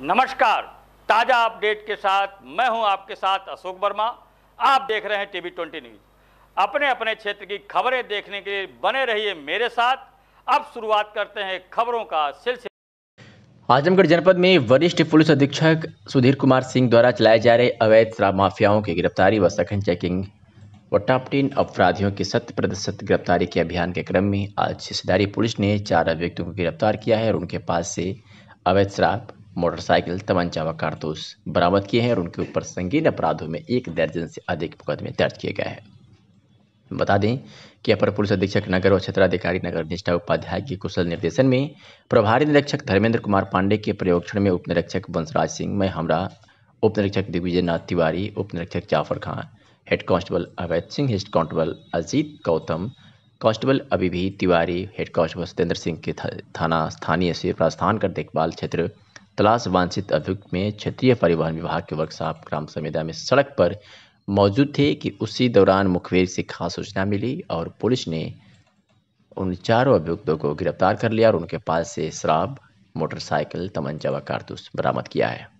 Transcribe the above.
नमस्कार ताज़ा अपडेट के साथ मैं हूं आपके साथ अशोक वर्मा आप देख रहे हैं टीवी ट्वेंटी न्यूज अपने अपने क्षेत्र की खबरें देखने के लिए बने रहिए मेरे साथ अब शुरुआत करते हैं खबरों का सिलसिला आजमगढ़ जनपद में वरिष्ठ पुलिस अधीक्षक सुधीर कुमार सिंह द्वारा चलाए जा रहे अवैध शराब माफियाओं की गिरफ्तारी व सघन चेकिंग व टॉप टेन अपराधियों की शत प्रतिशत गिरफ्तारी के अभियान के क्रम में आज हिस्सेदारी पुलिस ने चार अभियुक्तों को गिरफ्तार किया है और उनके पास से अवैध शराब मोटरसाइकिल तमंचा व कारतूस बरामद किए हैं और उनके ऊपर संगीन अपराधों में एक दर्जन से अधिक मुकदमे दर्ज किए गए हैं बता दें कि अपर पुलिस अधीक्षक नगर और क्षेत्राधिकारी नगर निष्ठा उपाध्याय के कुशल निर्देशन में प्रभारी निरीक्षक धर्मेंद्र कुमार पांडे के प्रयोगक्षण में उप निरीक्षक बंसराज सिंह में हमरा उप निरीक्षक दिग्विजय नाथ तिवारी उप निरीक्षक Jafar Khan head constable Awadh Singh head constable Ajit Gautam constable अभिभी तिवारी हेड कांस्टेबल सत्येंद्र सिंह के थाना स्थानीय से प्रस्थान कर देखभाल क्षेत्र तलाश वांछित अभियुक्त में क्षेत्रीय परिवहन विभाग के वर्कशॉप ग्राम समेदा में सड़क पर मौजूद थे कि उसी दौरान मुखबिर से खास सूचना मिली और पुलिस ने उन चारों अभियुक्तों को गिरफ्तार कर लिया और उनके पास से शराब मोटरसाइकिल तमंचा व कारतूस बरामद किया है